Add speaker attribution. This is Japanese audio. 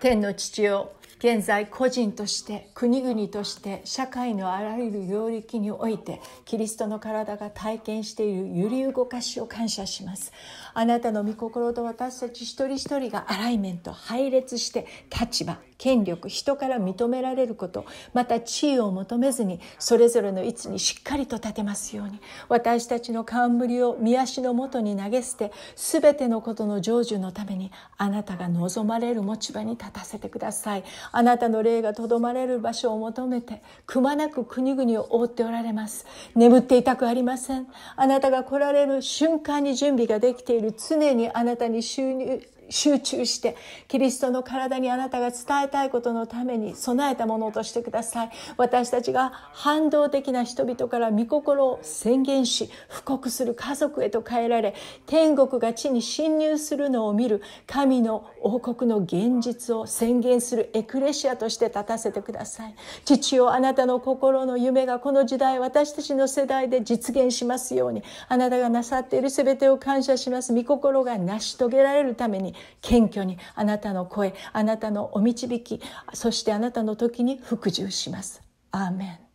Speaker 1: 天の父を現在個人として国々として社会のあらゆる領域においてキリストの体が体験している揺り動かしを感謝しますあなたの御心と私たち一人一人がアライメント配列して立場権力人から認められることまた地位を求めずにそれぞれの位置にしっかりと立てますように私たちの冠を見足のもとに投げ捨て全てのことの成就のためにあなたが望まれる持ち場に立たせてくださいあなたの霊がとどまれる場所を求めてくまなく国々を覆っておられます眠っていたくありませんあなたが来られる瞬間に準備ができている常にあなたに収入集中して、キリストの体にあなたが伝えたいことのために備えたものとしてください。私たちが反動的な人々から御心を宣言し、布告する家族へと変えられ、天国が地に侵入するのを見る神の王国の現実を宣言するエクレシアとして立たせてください。父よ、あなたの心の夢がこの時代、私たちの世代で実現しますように、あなたがなさっている全てを感謝します。御心が成し遂げられるために、謙虚にあなたの声あなたのお導きそしてあなたの時に服従します。アーメン